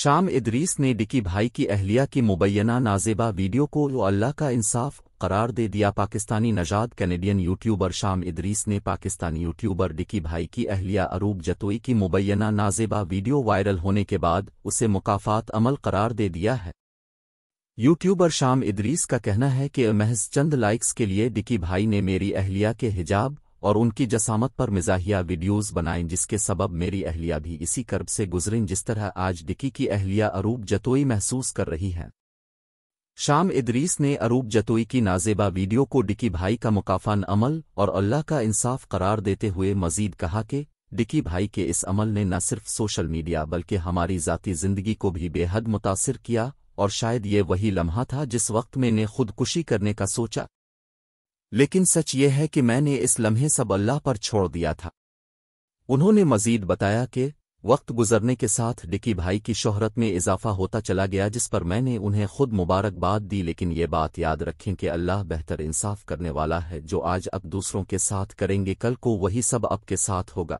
शाम इदरीस ने डिकी भाई की अहलिया की मुबैना नाजेबा वीडियो को अल्लाह का इंसाफ करार दे दिया पाकिस्तानी नजाद कैनेडियन यूट्यूबर शाम इदरीस ने पाकिस्तानी यूट्यूबर डिकी भाई की अहलिया अरूब जतोई की मुबैना नाजेबा वीडियो वायरल होने के बाद उसे मुकाफात अमल करार दे दिया है यूट्यूबर शाम इदरीस का कहना है कि महज चंद लाइक्स के लिए डिकी भाई ने मेरी अहलिया के हिजाब और उनकी जसामत पर मिजाहिया वीडियोस बनाएं जिसके सबब मेरी अहलिया भी इसी कर्ब से गुजरें जिस तरह आज डिकी की अहलिया अरूप जतोई महसूस कर रही हैं शाम इदरीस ने अरूप जतोई की नाजेबा वीडियो को डिकी भाई का मुकाफान अमल और अल्लाह का इंसाफ करार देते हुए मजीद कहा कि डिकी भाई के इस अमल ने न सिर्फ सोशल मीडिया बल्कि हमारी ज़ाती ज़िंदगी को भी बेहद मुतासर किया और शायद ये वही लम्हा था जिस वक्त मैंने खुदकुशी करने का सोचा लेकिन सच ये है कि मैंने इस लम्हे सब अल्लाह पर छोड़ दिया था उन्होंने मजीद बताया कि वक्त गुजरने के साथ डिकी भाई की शोहरत में इजाफा होता चला गया जिस पर मैंने उन्हें खुद मुबारकबाद दी लेकिन ये बात याद रखें कि अल्लाह बेहतर इंसाफ करने वाला है जो आज अब दूसरों के साथ करेंगे कल को वही सब अब के साथ होगा